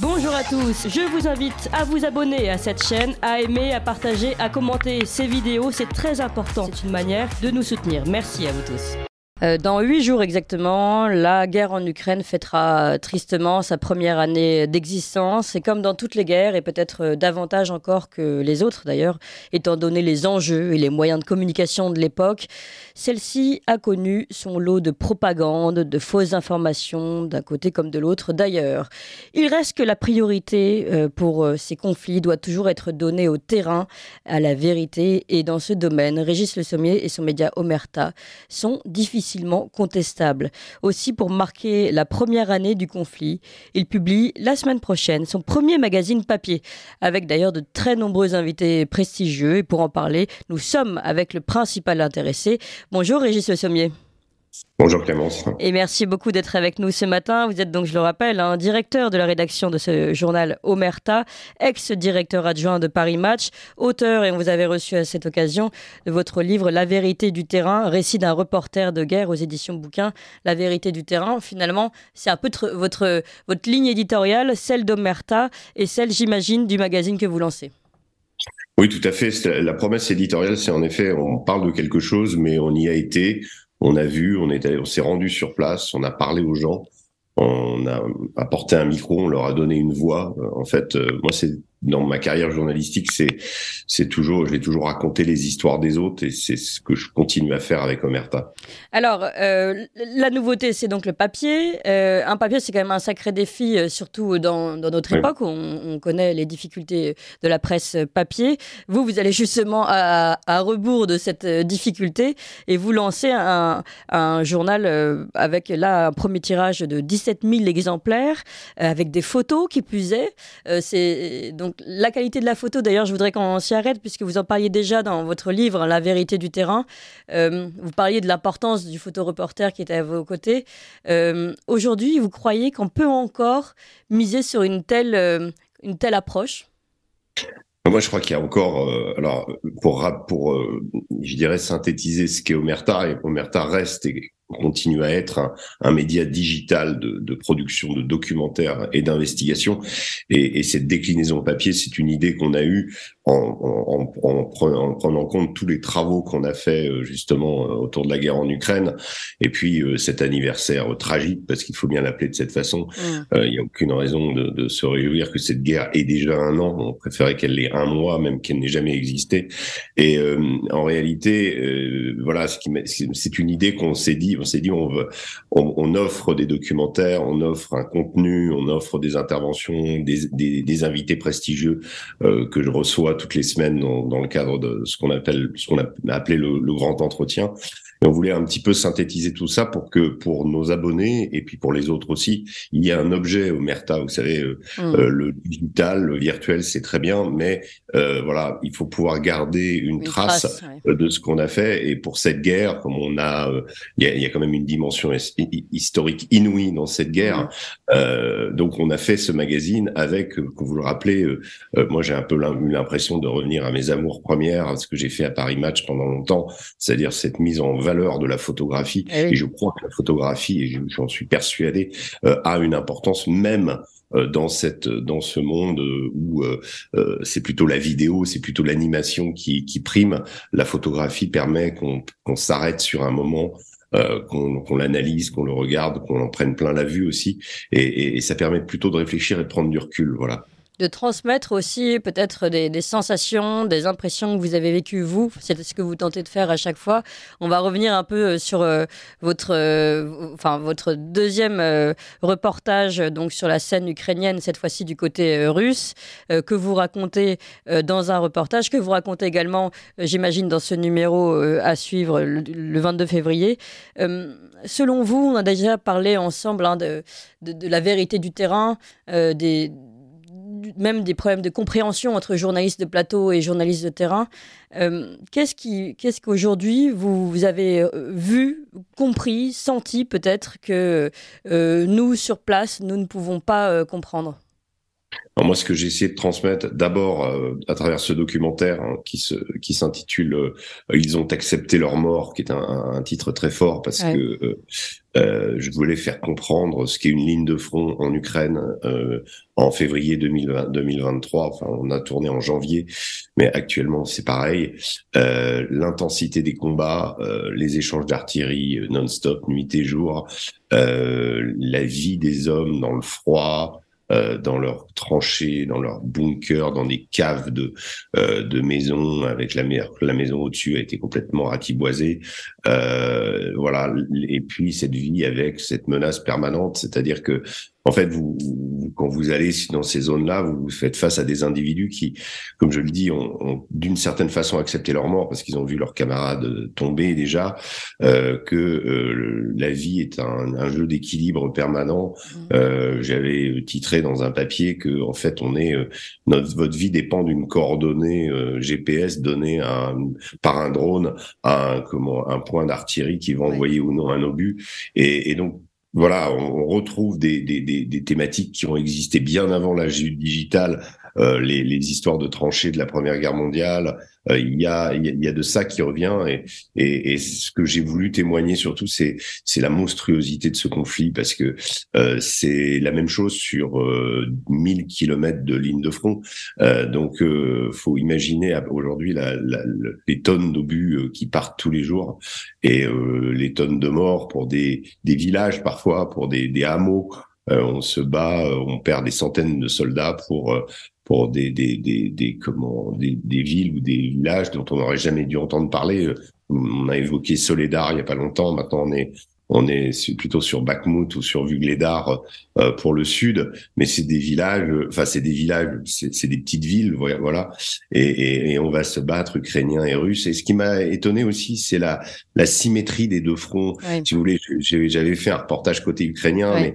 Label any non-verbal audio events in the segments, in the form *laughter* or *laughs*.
Bonjour à tous, je vous invite à vous abonner à cette chaîne, à aimer, à partager, à commenter ces vidéos, c'est très important. C'est une manière de nous soutenir. Merci à vous tous. Euh, dans huit jours exactement, la guerre en Ukraine fêtera euh, tristement sa première année d'existence. Et comme dans toutes les guerres, et peut-être euh, davantage encore que les autres d'ailleurs, étant donné les enjeux et les moyens de communication de l'époque, celle-ci a connu son lot de propagande, de fausses informations, d'un côté comme de l'autre d'ailleurs. Il reste que la priorité pour ces conflits doit toujours être donnée au terrain, à la vérité. Et dans ce domaine, Régis Le Sommier et son média Omerta sont difficiles contestable. Aussi, pour marquer la première année du conflit, il publie la semaine prochaine son premier magazine papier, avec d'ailleurs de très nombreux invités prestigieux. Et pour en parler, nous sommes avec le principal intéressé. Bonjour Régis Le Sommier. Bonjour Clémence. Et merci beaucoup d'être avec nous ce matin. Vous êtes donc, je le rappelle, un directeur de la rédaction de ce journal Omerta, ex-directeur adjoint de Paris Match, auteur, et on vous avait reçu à cette occasion, de votre livre La vérité du terrain, récit d'un reporter de guerre aux éditions Bouquin. La vérité du terrain, finalement, c'est un peu votre, votre ligne éditoriale, celle d'Omerta et celle, j'imagine, du magazine que vous lancez. Oui, tout à fait. La promesse éditoriale, c'est en effet, on parle de quelque chose, mais on y a été, on a vu, on, est, on s'est rendu sur place, on a parlé aux gens, on a apporté un micro, on leur a donné une voix. Euh, en fait, euh, moi, c'est dans ma carrière journalistique, c'est c'est toujours, je vais toujours raconter les histoires des autres et c'est ce que je continue à faire avec Omerta. Alors, euh, la nouveauté, c'est donc le papier. Euh, un papier, c'est quand même un sacré défi, euh, surtout dans, dans notre époque on, connaît les difficultés de la presse papier. Vous, vous allez justement à, rebours de cette difficulté et vous lancez un, un journal avec là un premier tirage de 17 000 exemplaires avec des photos qui puisaient. est. c'est donc la qualité de la photo, d'ailleurs, je voudrais qu'on s'y arrête, puisque vous en parliez déjà dans votre livre, La vérité du terrain. Euh, vous parliez de l'importance du photoreporter qui était à vos côtés. Euh, aujourd'hui, vous croyez qu'on peut encore miser sur une telle, euh, une telle approche moi, je crois qu'il y a encore, alors pour pour, je dirais synthétiser ce qu'est Omerta, et Omerta reste continue à être un, média digital de, production de documentaires et d'investigation. Et, cette déclinaison papier, c'est une idée qu'on a eue en, en, en, prenant, en, compte tous les travaux qu'on a fait euh, justement euh, autour de la guerre en Ukraine. Et puis euh, cet anniversaire tragique, parce qu'il faut bien l'appeler de cette façon, mm. il n'y a aucune raison de, se réjouir que cette guerre ait déjà un an. On préférait qu'elle ait un mois, même qu'elle n'ait jamais existé. Et en réalité, voilà, c'est une idée qu'on s'est dit on s'est dit, on, offre des documentaires, on offre un contenu, on offre des interventions, des, invités prestigieux euh, que je reçois toutes les semaines dans, le cadre de ce qu'on appelle, ce qu'on a appelé le grand entretien on voulait un petit peu synthétiser tout ça pour que pour nos abonnés et puis pour les autres aussi, il y a un objet Omerta. Vous savez, euh, mm. euh, le digital, le virtuel, c'est très bien, mais euh, voilà, il faut pouvoir garder une, trace, de ce qu'on a fait. Et pour cette guerre, comme on a, il y, a quand même une dimension historique inouïe dans cette guerre. Mm. donc on a fait ce magazine avec, comme vous le rappelez, moi j'ai un peu eu l'impression de revenir à mes amours premières, ce que j'ai fait à Paris Match pendant longtemps, c'est-à-dire cette mise en valeur de la photographie. Eh et je crois que la photographie, et j'en suis persuadé, euh, a une importance même euh, dans cette dans ce monde euh, où c'est plutôt la vidéo, c'est plutôt l'animation qui, qui prime. La photographie permet qu'on s'arrête sur un moment. qu'on l'analyse, qu'on le regarde, qu'on en prenne plein la vue aussi, et, et, et ça permet plutôt de réfléchir et de prendre du recul, voilà de transmettre aussi peut-être des, sensations, des impressions que vous avez vécues vous. C'est ce que vous tentez de faire à chaque fois. On va revenir un peu euh, sur euh, votre, euh, enfin votre deuxième reportage donc sur la scène ukrainienne, cette fois-ci du côté russe, que vous racontez dans un reportage que vous racontez également, j'imagine, dans ce numéro à suivre le, 22 février. selon vous, on a déjà parlé ensemble hein, de, de, la vérité du terrain, des même des problèmes de compréhension entre journalistes de plateau et journalistes de terrain. Euh, qu'est-ce qu'aujourd'hui vous, avez euh, vu, compris, senti peut-être que euh, nous sur place nous ne pouvons pas comprendre alors moi, ce que j'ai essayé de transmettre, d'abord euh, à travers ce documentaire hein, qui qui s'intitule euh, "Ils ont accepté leur mort", qui est un, titre très fort parce que euh, je voulais faire comprendre ce qu'est une ligne de front en Ukraine en février 2023. Enfin, on a tourné en janvier, mais actuellement c'est pareil. L'intensité des combats, les échanges d'artillerie non-stop, nuit et jour, la vie des hommes dans le froid. Euh, dans leurs tranchées, dans leurs bunkers, dans des caves de, euh, de maisons, avec la, la maison au-dessus a été complètement ratiboisée. Euh, voilà. Et puis cette vie avec cette menace permanente, c'est-à-dire que en fait, vous, quand vous allez dans ces zones-là, vous faites face à des individus qui, comme je le dis, ont, d'une certaine façon accepté leur mort parce qu'ils ont vu leurs camarades euh, tomber déjà, euh, que euh, la vie est un, un jeu d'équilibre permanent. Mmh. Euh, J'avais titré dans un papier que, en fait, on est euh, notre votre vie dépend d'une coordonnée GPS donnée par un drone à un, comment, un point d'artillerie qui va envoyer ou non un obus, et, et donc voilà, on retrouve des, des, des, thématiques qui ont existé bien avant l'âge digital euh, les, histoires de tranchées de la Première Guerre mondiale. Euh, il y, a, il y a de ça qui revient et, et, ce que j'ai voulu témoigner surtout, c'est c'est la monstruosité de ce conflit parce que euh, c'est la même chose sur 1000 kilomètres de ligne de front. donc, faut imaginer aujourd'hui les tonnes d'obus qui partent tous les jours et les tonnes de morts pour des, des villages parfois, pour des, des hameaux. on se bat, on perd des centaines de soldats pour pour des, des, des, des comment, des, des, villes ou des villages dont on n'aurait jamais dû entendre parler. Euh, on a évoqué Soledar il n'y a pas longtemps. Maintenant, on est, on est plutôt sur Bakhmut ou sur Vugledar euh, pour le sud, mais c'est des villages, euh, enfin c'est des villages, c'est des petites villes, voilà. Et, et, on va se battre, ukrainiens et russes. Et ce qui m'a étonné aussi, c'est la, la symétrie des deux fronts. Si vous voulez, j'avais fait un reportage côté ukrainien, mais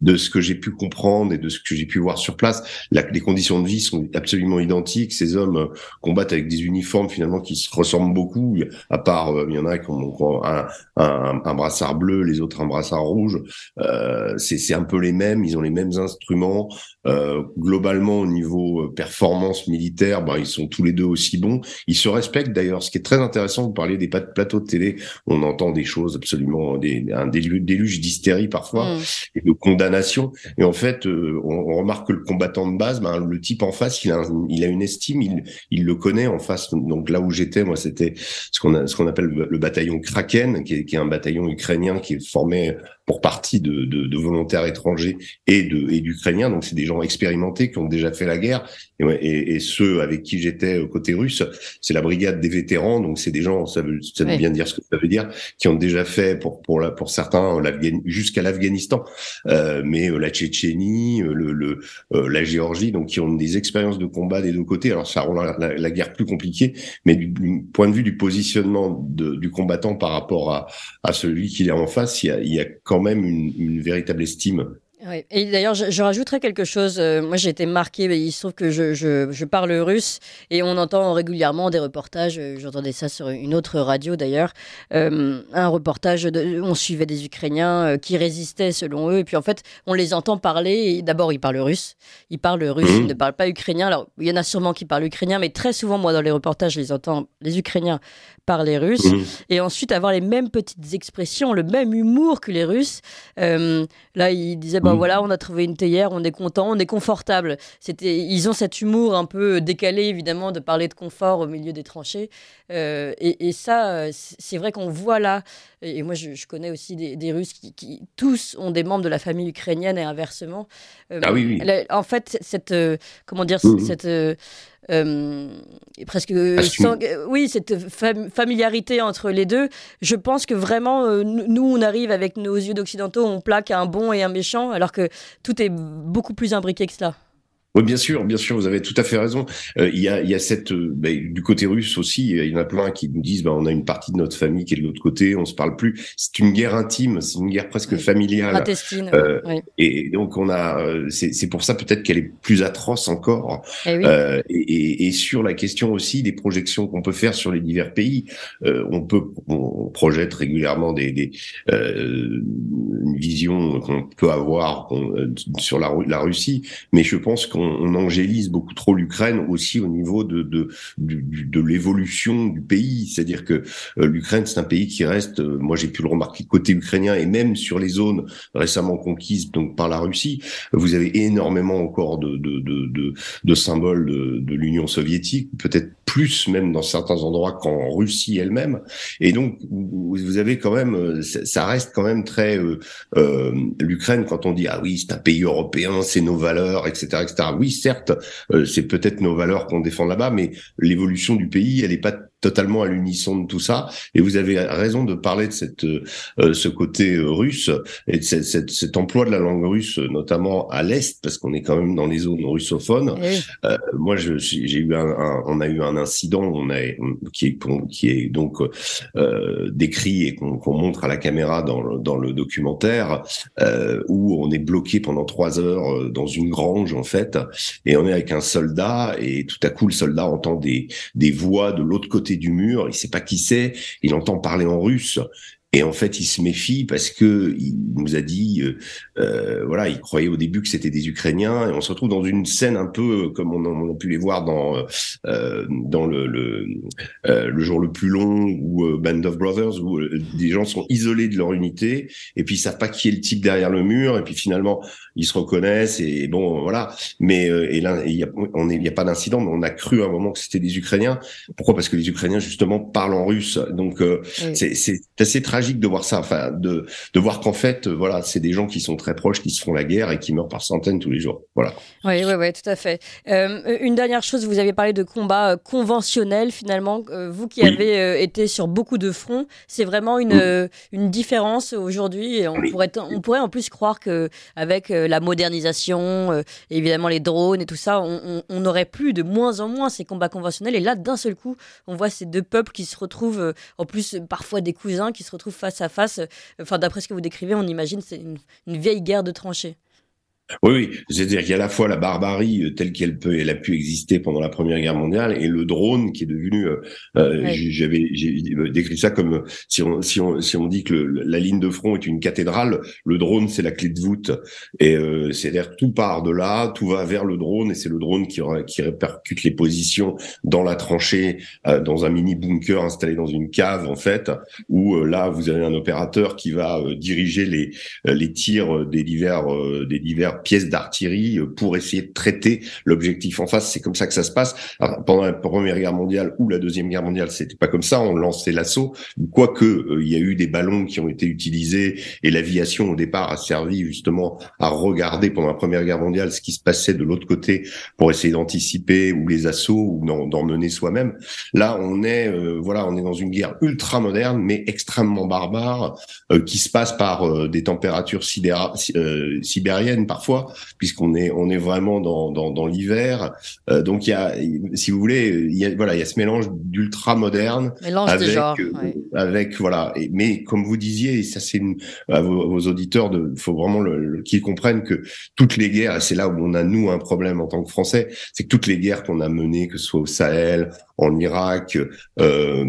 de ce que j'ai pu comprendre et de ce que j'ai pu voir sur place, les conditions de vie sont absolument identiques. Ces hommes euh, combattent avec des uniformes finalement qui se ressemblent beaucoup, à part euh, il y en a qui ont un, un, brassard bleu, les autres un brassard rouge. Euh, c'est un peu les mêmes, ils ont les mêmes instruments, euh, globalement, au niveau euh, performance militaire, bah, ils sont tous les deux aussi bons. Ils se respectent d'ailleurs. Ce qui est très intéressant, vous parliez des plateaux de télé, on entend des choses absolument, euh, des, un déluge d'hystérie parfois, mm. et de condamnation. Et en fait, on, remarque que le combattant de base, ben, le type en face, il a, une estime, il, il le connaît en face. Donc là où j'étais, moi, c'était ce qu'on ce appelle le, bataillon Kraken, qui est, qui est un bataillon ukrainien qui est formé pour partie de, de, de volontaires étrangers et de et d'Ukrainiens. Donc c'est des gens expérimentés qui ont déjà fait la guerre. Et, et, ceux avec qui j'étais côté russe, c'est la brigade des vétérans. Donc c'est des gens, ça veut, ça veut bien dire ce que ça veut dire, qui ont déjà fait pour pour la, pour certains euh, jusqu'à l'Afghanistan, euh, mais euh, la Tchétchénie, euh, le, le la Géorgie, donc qui ont des expériences de combat des deux côtés. Alors ça rend la, guerre plus compliquée, mais du, point de vue du positionnement de, du combattant par rapport à, à celui qu'il est en face, il y a, il y a quand même une véritable estime et d'ailleurs, je, rajouterais quelque chose. Euh, moi, j'ai été marquée. Il se trouve que je, parle russe et on entend régulièrement des reportages. Euh, j'entendais ça sur une autre radio d'ailleurs. Euh, un reportage. on suivait des Ukrainiens qui résistaient selon eux. Et puis en fait, on les entend parler. D'abord, ils parlent russe. Ils parlent russe. Mmh. Ils ne parlent pas ukrainien. Alors, il y en a sûrement qui parlent ukrainien, mais très souvent, moi, dans les reportages, je les entends les Ukrainiens parler russe. Mmh. Et ensuite, avoir les mêmes petites expressions, le même humour que les Russes. là, ils disaient... Bah, Mm. voilà, on a trouvé une théière, on est content, on est confortable. C'était, ils ont cet humour un peu décalé, évidemment, de parler de confort au milieu des tranchées. Euh, et, ça, euh, c'est vrai qu'on voit là. Et, moi, je, connais aussi des, Russes qui, tous ont des membres de la famille ukrainienne et inversement. Euh, ah oui, oui. en fait, cette, comment dire, mm, mm. cette euh, presque euh, euh, oui cette familiarité entre les deux. Je pense que vraiment nous on arrive avec nos yeux d'occidentaux, on plaque un bon et un méchant, alors que tout est beaucoup plus imbriqué que cela. Oui, bien sûr, bien sûr, vous avez tout à fait raison. Euh, il y, a, y, a, cette euh, bah, du côté russe aussi, il y en a plein qui nous disent bah, on a une partie de notre famille qui est de l'autre côté, on se parle plus. C'est une guerre intime, c'est une guerre presque familiale. Euh, oui. Et donc on a, c'est pour ça peut-être qu'elle est plus atroce encore. Eh et, et, sur la question aussi des projections qu'on peut faire sur les divers pays, on peut, on, projette régulièrement des, des une vision qu'on peut avoir sur la, la Russie, mais je pense qu'on on angélise beaucoup trop l'Ukraine aussi au niveau de, de, de, de l'évolution du pays. C'est-à-dire que euh, l'Ukraine, c'est un pays qui reste, euh, moi j'ai pu le remarquer côté ukrainien et même sur les zones récemment conquises donc par la Russie, vous avez énormément encore de, de, de, de symboles de, de l'Union soviétique, peut-être plus même dans certains endroits qu'en Russie elle-même. Et donc, vous avez quand même, euh, ça reste quand même très l'Ukraine quand on dit ah oui c'est un pays européen, c'est nos valeurs, etc., etc. Ah oui, certes, euh, c'est peut-être nos valeurs qu'on défend là-bas, mais l'évolution du pays, elle n'est pas totalement à l'unisson de tout ça. Et vous avez raison de parler de cette, euh, euh, ce côté euh, russe et de cette, cet emploi de la langue russe, notamment à l'est, parce qu'on est quand même dans les zones russophones. Eh moi, j'ai eu un, on a eu un incident, on a qui est qui est donc décrit et qu'on montre à la caméra dans le, dans le documentaire où on est bloqué pendant trois heures dans une grange en fait, et on est avec un soldat et tout à coup le soldat entend des des voix de l'autre côté du mur, il sait pas qui c'est, il entend parler en russe, et en fait, il se méfie parce que il nous a dit, euh, euh, voilà, il croyait au début que c'était des Ukrainiens, et on se retrouve dans une scène un peu euh, comme on, a pu les voir dans euh, euh dans le le, le, jour le plus long ou Band of Brothers, où des gens sont isolés de leur unité, et puis ils savent pas qui est le type derrière le mur, et puis finalement ils se reconnaissent, et bon, voilà. Mais et là, il y a, on y a pas d'incident, mais on a cru à un moment que c'était des Ukrainiens. Pourquoi Parce que les Ukrainiens justement parlent en russe, donc c'est c'est assez tragique tragique de voir ça, enfin de de voir qu'en fait, euh, voilà, c'est des gens qui sont très proches, qui se font la guerre et qui meurent par centaines tous les jours. Voilà. Oui, oui, oui, tout à fait. Euh, une dernière chose, vous avez parlé de combats euh, conventionnels finalement. Vous qui avez été sur beaucoup de fronts, c'est vraiment une une différence aujourd'hui. On pourrait on pourrait en plus croire que avec la modernisation, évidemment les drones et tout ça, on n'aurait plus de moins en moins ces combats conventionnels. Et là, d'un seul coup, on voit ces deux peuples qui se retrouvent, en plus parfois des cousins qui se retrouvent face à face. Euh, enfin, d'après ce que vous décrivez, on imagine c'est une, une vieille guerre de tranchées. Oui, oui. C'est-à-dire qu'il y a à la fois la barbarie euh, telle qu'elle peut, elle a pu exister pendant la Première Guerre mondiale, et le drone qui est devenu. Euh, euh, euh décrit ça comme si on si on si on dit que la ligne de front est une cathédrale, le drone c'est la clé de voûte, et c'est-à-dire tout part de là, tout va vers le drone, et c'est le drone qui qui répercute les positions dans la tranchée, dans un mini bunker installé dans une cave en fait, où là vous avez un opérateur qui va diriger les les tirs des divers des divers pièces d'artillerie euh, pour essayer de traiter l'objectif en face. C'est comme ça que ça se passe. pendant la Première Guerre mondiale ou la Deuxième Guerre mondiale, c'était pas comme ça. On lançait l'assaut, quoique euh, il y a eu des ballons qui ont été utilisés et l'aviation au départ a servi justement à regarder pendant la Première Guerre mondiale ce qui se passait de l'autre côté pour essayer d'anticiper ou les assauts ou d'en mener soi-même. Là, on est euh, voilà, on est dans une guerre ultra moderne mais extrêmement barbare qui se passe par des températures sibériennes parfois puisqu'on est on est vraiment dans dans, l'hiver. Euh, donc il y a, si vous voulez, il y a voilà, il y a ce mélange d'ultra moderne avec euh, avec voilà. Et, mais comme vous disiez, et ça c'est à vos, auditeurs, de faut vraiment qu'ils comprennent que toutes les guerres, et c'est là où on a nous un problème en tant que Français, c'est que toutes les guerres qu'on a menées, que ce soit au Sahel, en Irak, euh,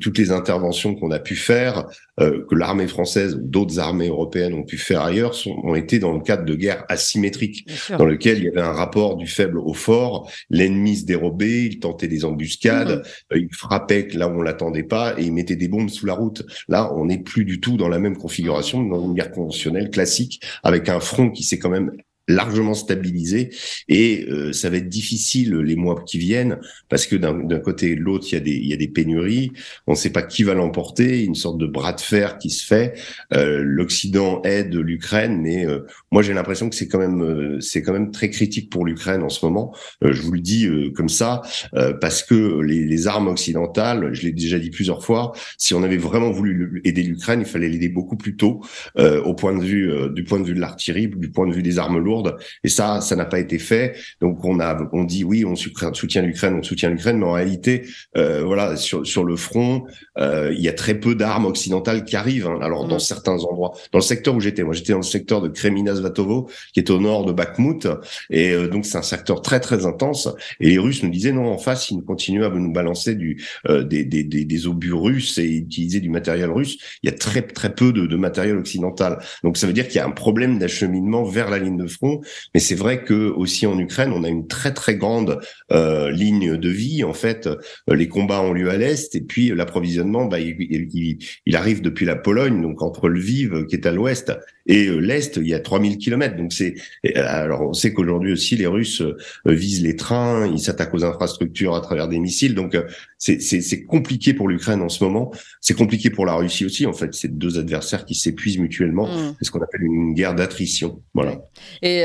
toutes les interventions qu'on a pu faire, que l'armée française ou d'autres armées européennes ont pu faire ailleurs, ont été dans le cadre de guerres asymétrique dans lequel il y avait un rapport du faible au fort, l'ennemi se dérobait, il tentait des embuscades, mhm. euh, il frappait là où on l'attendait pas et il mettait des bombes sous la route. Là, on n'est plus du tout dans la même configuration, dans une guerre conventionnelle classique avec un front qui s'est quand même largement stabilisé et euh, ça va être difficile les mois qui viennent parce que d'un côté et de l'autre il y a des il y a des pénuries on ne sait pas qui va l'emporter une sorte de bras de fer qui se fait euh, l'Occident aide l'Ukraine mais euh, moi j'ai l'impression que c'est quand même euh, c'est quand même très critique pour l'Ukraine en ce moment je vous le dis comme ça parce que les, les, armes occidentales je l'ai déjà dit plusieurs fois si on avait vraiment voulu aider l'Ukraine il fallait l'aider beaucoup plus tôt au point de vue du point de vue de l'artillerie du point de vue des armes lourdes et ça, ça n'a pas été fait. Donc on a, on dit oui, on soutient l'Ukraine, on soutient l'Ukraine, mais en réalité, euh, voilà, sur, sur le front, euh, il y a très peu d'armes occidentales qui arrivent. Hein. Alors dans mm. certains endroits, dans le secteur où j'étais, moi j'étais dans le secteur de Kreminas-Vatovo, qui est au nord de Bakhmut, et euh, donc c'est un secteur très très intense. Et les Russes nous disaient non, en face, ils continuent à nous balancer du euh, des, des, des, obus russes et utiliser du matériel russe. Il y a très très peu de, de matériel occidental. Donc ça veut dire qu'il y a un problème d'acheminement vers la ligne de front mais c'est vrai que aussi en Ukraine, on a une très très grande euh, ligne de vie. En fait, euh, les combats ont lieu à l'est et puis l'approvisionnement, bah, il, il, arrive depuis la Pologne, donc entre Lviv qui est à l'ouest et euh, l'Est, il y a 3000 km Donc c'est euh, alors on sait qu'aujourd'hui aussi les Russes euh, visent les trains, ils s'attaquent aux infrastructures à travers des missiles. Donc c'est compliqué pour l'Ukraine en ce moment. C'est compliqué pour la Russie aussi. En fait, c'est deux adversaires qui s'épuisent mutuellement. Mm. C'est ce qu'on appelle une guerre d'attrition. Voilà. Et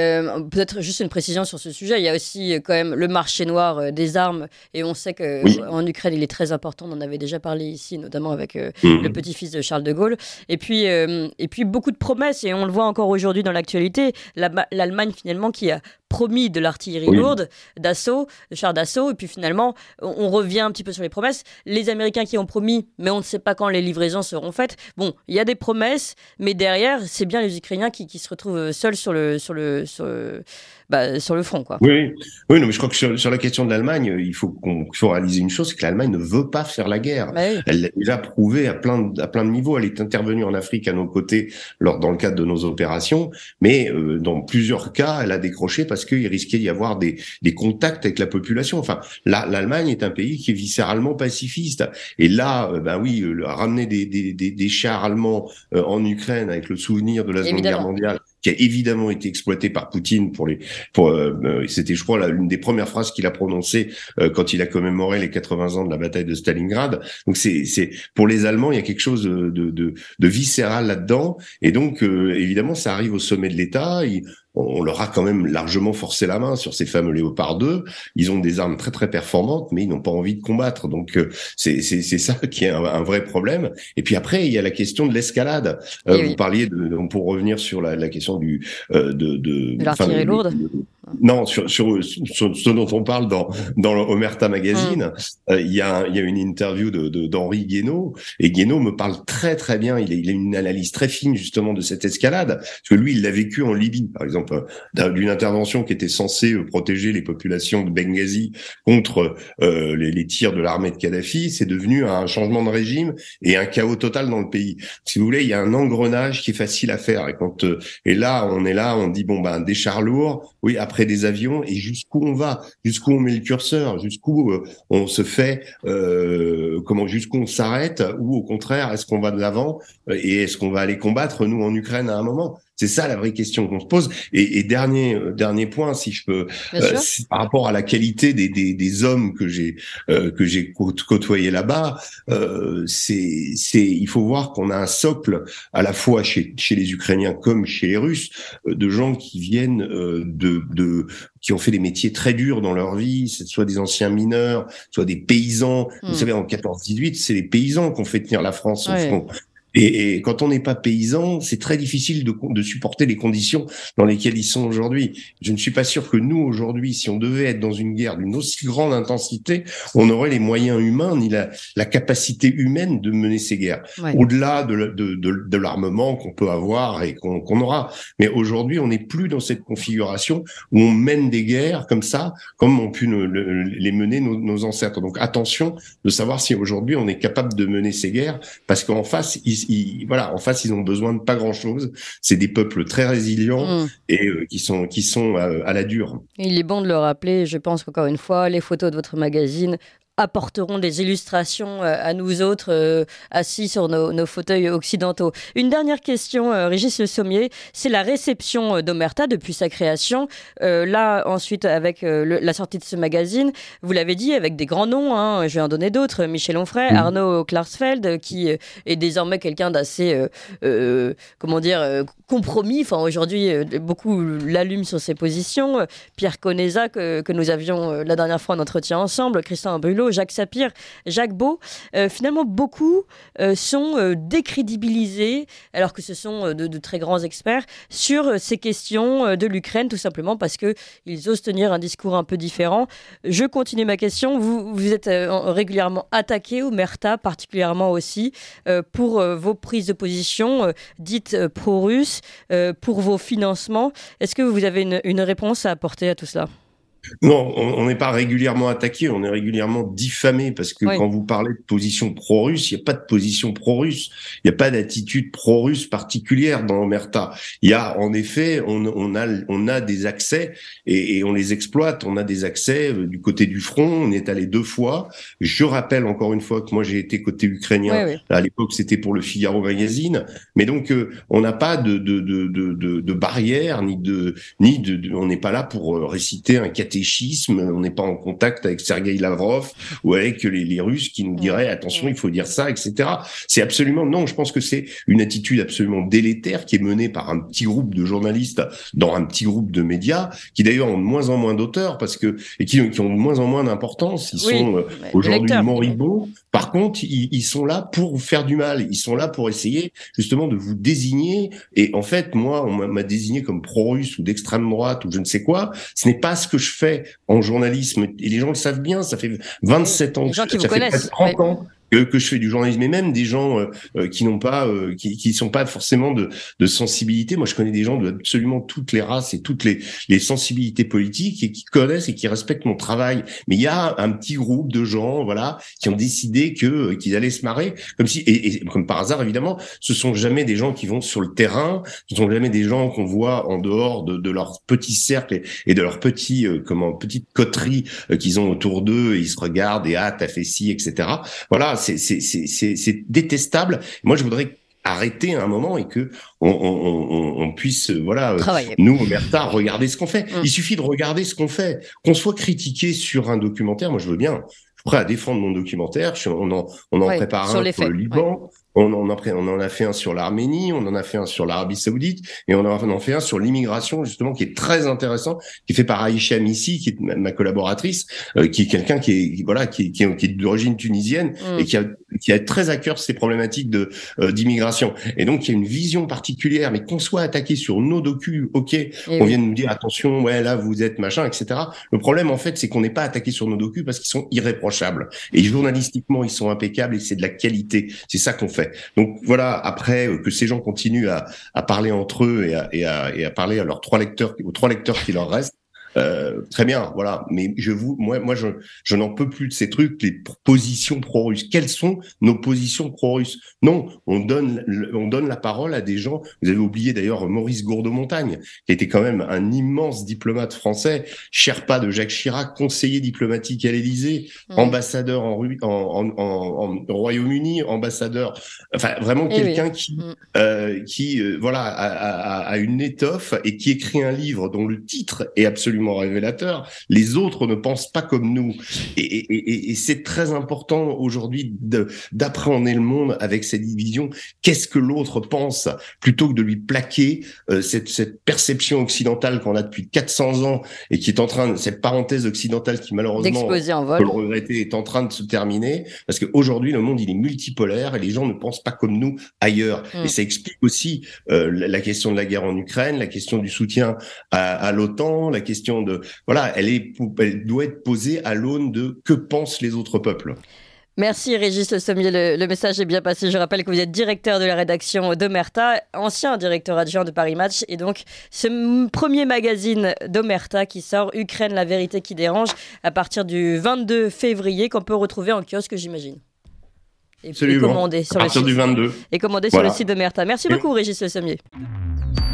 peut-être juste une précision sur ce sujet. Il y a aussi quand même le marché noir des armes. Et on sait que en Ukraine, il est très important. On en avait déjà parlé ici, notamment avec mm. le petit-fils de Charles de Gaulle. Et puis, et puis beaucoup de promesses. Et on le voit encore aujourd'hui dans l'actualité, l'Allemagne finalement qui a promis de l'artillerie lourde, d'assaut, de chars d'assaut, et puis finalement, on revient un petit peu sur les promesses. Les Américains qui ont promis, mais on ne sait pas quand les livraisons seront faites. Bon, il y a des promesses, mais derrière, c'est bien les Ukrainiens qui, qui, se retrouvent euh, seuls sur le, sur le, bah, sur le, front. Quoi. Oui, oui non, mais je crois que sur, la question de l'Allemagne, euh, il faut qu'on faut réaliser une chose, c'est que l'Allemagne ne veut pas faire la guerre. Bah elle l'a déjà prouvé à plein, de, à plein de niveaux. Elle est intervenue en Afrique à nos côtés lors, dans le cadre de nos opérations, mais euh, dans plusieurs cas, elle a décroché parce parce qu'il risquait d'y avoir des, contacts avec la population. Enfin, l'Allemagne est un pays qui est viscéralement pacifiste. Et là, euh, ben oui, ramener des, des, chars allemands euh, en Ukraine avec le souvenir de la Seconde Guerre mondiale qui a évidemment été exploité par Poutine pour les. Pour, euh, euh, C'était, je crois, l'une des premières phrases qu'il a prononcées euh, quand il a commémoré les 80 ans de la bataille de Stalingrad. Donc c'est c'est pour les Allemands, il y a quelque chose de de, de viscéral là-dedans, et donc évidemment, ça arrive au sommet de l'État. on leur a quand même largement forcé la main sur ces fameux Léopard 2. Ils ont des armes très très performantes, mais ils n'ont pas envie de combattre. Donc c'est c'est ça *laughs* qui est un, vrai problème. Et puis après, il y a la question de l'escalade. Eh vous parliez de, pour revenir sur la, la question du, euh, de, de, de l'artillerie lourde. Non, sur, sur, ce dont on parle dans, dans l'Omerta Magazine, mm. euh, il y, a, y, a, une interview d'Henri de, d'Henri Guénaud, et Guénaud me parle très très bien, il, est, il a une analyse très fine justement de cette escalade, parce que lui, il l'a vécu en Libye, par exemple, euh, d'une intervention qui était censée euh, protéger les populations de Benghazi contre les, tirs de l'armée de Kadhafi, c'est devenu un changement de régime et un chaos total dans le pays. Si vous voulez, il y a un engrenage qui est facile à faire, et, quand, et là, on est là, on dit, bon, ben, des chars lourds, oui, après, après des avions et jusqu'où on va, jusqu'où on met le curseur, jusqu'où euh, on se fait, euh, comment jusqu'où on s'arrête, ou au contraire, est-ce qu'on va de l'avant euh, et est-ce qu'on va aller combattre nous en Ukraine à un moment c'est ça la vraie question qu'on se pose. Et, et dernier euh, dernier point, si je peux, euh, par rapport à la qualité des, des, hommes que j'ai euh, que j'ai côtoyé là-bas, euh, c'est c'est il faut voir qu'on a un socle à la fois chez chez les Ukrainiens comme chez les Russes de gens qui viennent de de qui ont fait des métiers très durs dans leur vie, soit des anciens mineurs, soit des paysans. Vous hmm. savez, en 14-18, c'est les paysans qu'on fait tenir la France, ouais. Et, quand on n'est pas paysan, c'est très difficile de, supporter les conditions dans lesquelles ils sont aujourd'hui. Je ne suis pas sûr que nous, aujourd'hui, si on devait être dans une guerre d'une aussi grande intensité, on aurait les moyens humains ni la, la capacité humaine de mener ces guerres. Au-delà de, de, l'armement qu'on peut avoir et qu'on aura. Mais aujourd'hui, on n'est plus dans cette configuration où on mène des guerres comme ça, comme ont pu les mener nos, nos ancêtres. Donc attention de savoir si aujourd'hui on est capable de mener ces guerres, parce qu'en face, ils voilà, en face, ils ont besoin de pas grand-chose. C'est des peuples très résilients mm. et euh, qui sont, qui sont à, euh, à la dure. Il est bon de le rappeler. Je pense qu'encore une fois, les photos de votre magazine apporteront des illustrations euh, à nous autres euh, assis sur nos, fauteuils occidentaux. Une dernière question, euh, Régis Le Sommier, c'est la réception d'Omerta depuis sa création. là, ensuite, avec la sortie de ce magazine, vous l'avez dit, avec des grands noms, hein, je vais en donner d'autres, Michel Onfray, mm. Arnaud Klarsfeld, qui est désormais quelqu'un d'assez, comment dire, compromis. Enfin, aujourd'hui, beaucoup l'allument sur ses positions. Pierre Conesa, que, que nous avions la dernière fois en entretien ensemble, Christian Brulot, Jacques Sapir, Jacques Beau, euh, finalement beaucoup euh, sont euh, décrédibilisés, alors que ce sont de, très grands experts, sur ces questions de l'Ukraine, tout simplement parce qu'ils osent tenir un discours un peu différent. Je continue ma question. Vous, êtes régulièrement attaqué, Merta particulièrement aussi, pour vos prises de position dites pro-russes, pour vos financements. Est-ce que vous avez une réponse à apporter à tout cela non, on n'est pas régulièrement attaqué, on est régulièrement diffamé parce que quand vous parlez de position pro-russe, il n'y a pas de position pro-russe, il n'y a pas d'attitude pro-russe particulière dans l'Omerta. Il y a en effet, on, a, on a des accès et, on les exploite. On a des accès euh, du côté du front, on est allé deux fois. Je rappelle encore une fois que moi j'ai été côté ukrainien. À l'époque, c'était pour le Figaro Magazine. Mais donc, euh, on n'a pas de de, de, barrière ni de ni de, on n'est pas là pour euh, réciter un catégorie on n'est pas en contact avec Sergueï Lavrov ou avec les, Russes qui nous diraient attention, il faut dire ça, etc. C'est absolument non. Je pense que c'est une attitude absolument délétère qui est menée par un petit groupe de journalistes dans un petit groupe de médias qui d'ailleurs ont de moins en moins d'auteurs parce que et qui, ont de moins en moins d'importance. Ils sont euh, aujourd'hui moribonds. Par contre, ils, ils, sont là pour faire du mal. Ils sont là pour essayer justement de vous désigner. Et en fait, moi, on m'a désigné comme pro-russe ou d'extrême droite ou je ne sais quoi. Ce n'est pas ce que je fais en journalisme, et les gens le savent bien, ça fait 27 ans, que ça fait connaissent, 30 ans que, je fais du journalisme et même des gens euh, euh, qui n'ont pas, euh, qui, qui sont pas forcément de, de, sensibilité. Moi, je connais des gens de absolument toutes les races et toutes les, les sensibilités politiques et qui connaissent et qui respectent mon travail. Mais il y a un petit groupe de gens, voilà, qui ont décidé que qu'ils allaient se marrer, comme si et, comme par hasard évidemment, ce sont jamais des gens qui vont sur le terrain, ce sont jamais des gens qu'on voit en dehors de, de leur petit cercle et, de leur petit comment petite coterie qu'ils ont autour d'eux. Et ils se regardent et ah t'as fait ci, etc. Voilà, c'est détestable. Moi, je voudrais arrêter un moment et que on, puisse euh, voilà euh, nous regarder ce qu'on fait. Mm. Il suffit de regarder ce qu'on fait. Qu'on soit critiqué sur un documentaire, moi je veux bien. Je suis prêt à défendre mon documentaire. on en prépare un pour le Liban. On en, a, fait un sur l'Arménie, on en a fait un sur l'Arabie Saoudite, et on en a fait un sur l'immigration justement qui est très intéressant, qui est fait par Aïcha ici, qui est ma collaboratrice, euh, qui est quelqu'un qui est voilà qui, qui est d'origine tunisienne mm. et qui a qui a très à cœur ces problématiques de euh, d'immigration. Et donc, il y a une vision particulière, mais qu'on soit attaqué sur nos docus, ok, eh on vient de nous dire attention, ouais, là, vous êtes machin, etc. Le problème, en fait, c'est qu'on n'est pas attaqué sur nos docus parce qu'ils sont irréprochables. Et journalistiquement, ils sont impeccables et c'est de la qualité. C'est ça qu'on fait. Donc, voilà, après, euh, que ces gens continuent à, à parler entre eux et à, et à, et à parler à leurs trois lecteurs, aux trois lecteurs qui leur restent, euh, très bien, voilà. Mais je vous, moi, moi, je, je n'en peux plus de ces trucs, les positions pro-russes. Quelles sont nos positions pro-russes Non, on donne, on donne la parole à des gens. Vous avez oublié d'ailleurs Maurice Gourdeau-Montagne, qui était quand même un immense diplomate français, Sherpa de Jacques Chirac, conseiller diplomatique à l'Élysée, mmh. ambassadeur en, en, en, Royaume-Uni, ambassadeur. Enfin, vraiment eh quelqu'un qui, mmh. euh, qui, euh, voilà, a, a, a une étoffe et qui écrit un livre dont le titre est absolument révélateur. Les autres ne pensent pas comme nous. Et, c'est très important aujourd'hui d'appréhender le monde avec cette division. Qu'est-ce que l'autre pense plutôt que de lui plaquer euh, cette, perception occidentale qu'on a depuis 400 ans et qui est en train, de, cette parenthèse occidentale qui malheureusement, peut le regretter, est en train de se terminer parce qu'aujourd'hui le monde il est multipolaire et les gens ne pensent pas comme nous ailleurs. Hmm. Et ça explique aussi euh, la, question de la guerre en Ukraine, la question du soutien à, à l'OTAN, la question de voilà, elle doit être posée à l'aune de que pensent les autres peuples. Merci Régis Sommier, le, message est bien passé. Je rappelle que vous êtes directeur de la rédaction d'Omerta, ancien directeur adjoint de Paris Match, et donc ce premier magazine d'Omerta qui sort, Ukraine, la vérité qui dérange, à partir du 22 février, qu'on peut retrouver en kiosque, j'imagine. Et, et, sur à le site, du 22. Et commander sur le site d'Omerta. Merci beaucoup Régis Sommier.